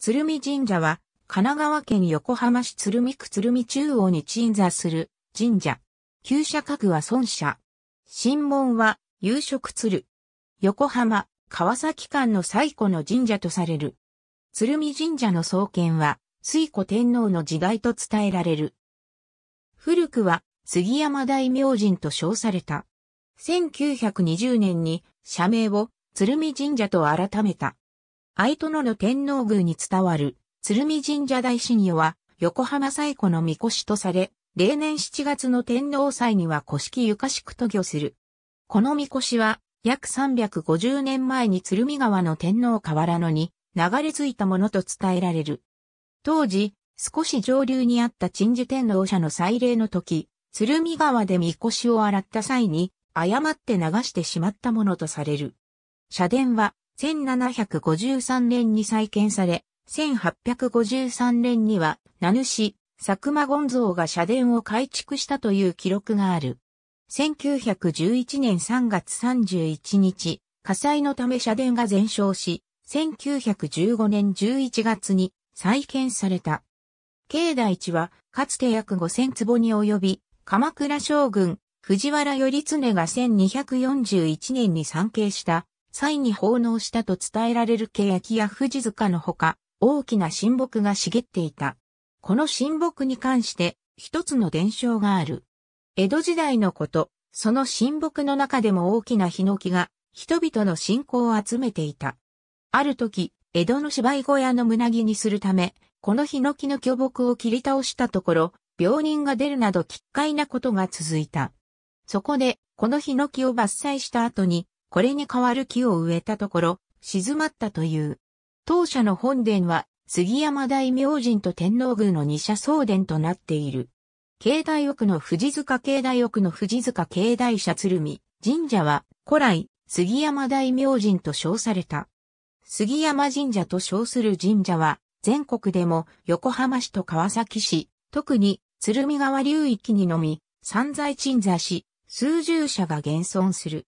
鶴見神社は、神奈川県横浜市鶴見区鶴見中央に鎮座する神社。旧社格は孫社。神門は、夕食鶴。横浜、川崎間の最古の神社とされる。鶴見神社の創建は、水古天皇の時代と伝えられる。古くは、杉山大明神と称された。1920年に、社名を鶴見神社と改めた。愛殿の天皇宮に伝わる、鶴見神社大神女は、横浜最古の御輿とされ、例年7月の天皇祭には古式ゆかしく渡御する。この御輿は、約350年前に鶴見川の天皇河原野に流れ着いたものと伝えられる。当時、少し上流にあった鎮守天皇社の祭礼の時、鶴見川で御輿を洗った際に、誤って流してしまったものとされる。社殿は、1753年に再建され、1853年には、名主、佐久間権蔵が社殿を改築したという記録がある。1911年3月31日、火災のため社殿が全焼し、1915年11月に再建された。境内地は、かつて約5000坪に及び、鎌倉将軍、藤原頼常が1241年に参詣した際に奉納したと伝えられる欅や富士塚のほか、大きな神木が茂っていた。この神木に関して一つの伝承がある。江戸時代のこと、その神木の中でも大きなヒノキが人々の信仰を集めていた。ある時、江戸の芝居小屋の胸木にするため、このヒノキの巨木を切り倒したところ、病人が出るなど奇怪なことが続いた。そこで、このヒノキを伐採した後に、これに代わる木を植えたところ、静まったという。当社の本殿は、杉山大明神と天皇宮の二社総殿となっている。境内奥の藤塚境内奥の藤塚境内社鶴見神社は古来杉山大明神と称された。杉山神社と称する神社は全国でも横浜市と川崎市、特に鶴見川流域にのみ、散財鎮座し、数十社が現存する。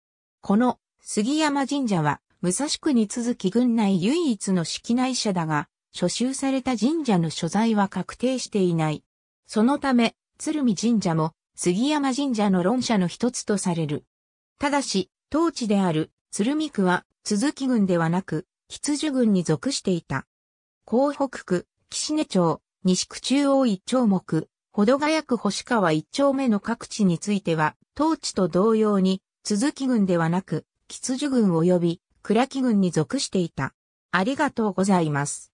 この杉山神社は、武蔵区に続き郡内唯一の式内社だが、所集された神社の所在は確定していない。そのため、鶴見神社も杉山神社の論者の一つとされる。ただし、当地である鶴見区は続き郡ではなく、羊軍郡に属していた。江北区、岸根町、西区中央一丁目、ほどがやく星川一丁目の各地については、当地と同様に、続き郡ではなく、羊群軍及び、倉木軍に属していた。ありがとうございます。